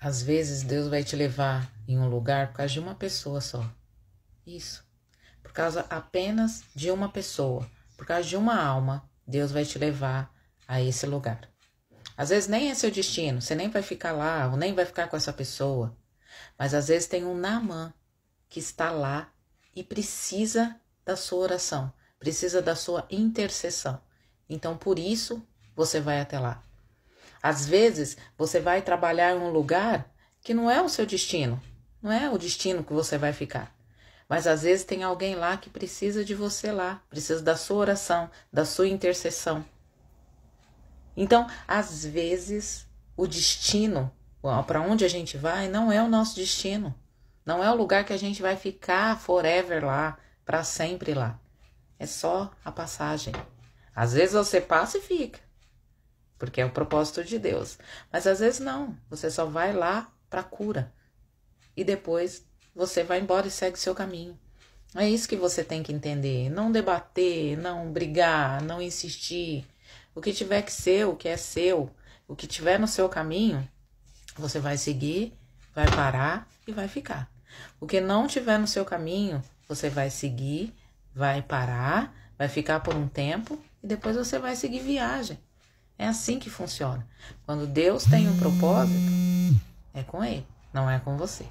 Às vezes Deus vai te levar em um lugar por causa de uma pessoa só. Isso. Por causa apenas de uma pessoa, por causa de uma alma, Deus vai te levar a esse lugar. Às vezes nem é seu destino, você nem vai ficar lá, ou nem vai ficar com essa pessoa. Mas às vezes tem um Namã que está lá e precisa da sua oração, precisa da sua intercessão. Então por isso você vai até lá. Às vezes, você vai trabalhar em um lugar que não é o seu destino, não é o destino que você vai ficar. Mas às vezes tem alguém lá que precisa de você lá, precisa da sua oração, da sua intercessão. Então, às vezes, o destino para onde a gente vai não é o nosso destino. Não é o lugar que a gente vai ficar forever lá, para sempre lá. É só a passagem. Às vezes você passa e fica porque é o propósito de Deus. Mas às vezes não, você só vai lá para cura e depois você vai embora e segue seu caminho. É isso que você tem que entender. Não debater, não brigar, não insistir. O que tiver que ser, o que é seu, o que tiver no seu caminho, você vai seguir, vai parar e vai ficar. O que não tiver no seu caminho, você vai seguir, vai parar, vai ficar por um tempo e depois você vai seguir viagem. É assim que funciona. Quando Deus tem um propósito, é com Ele, não é com você.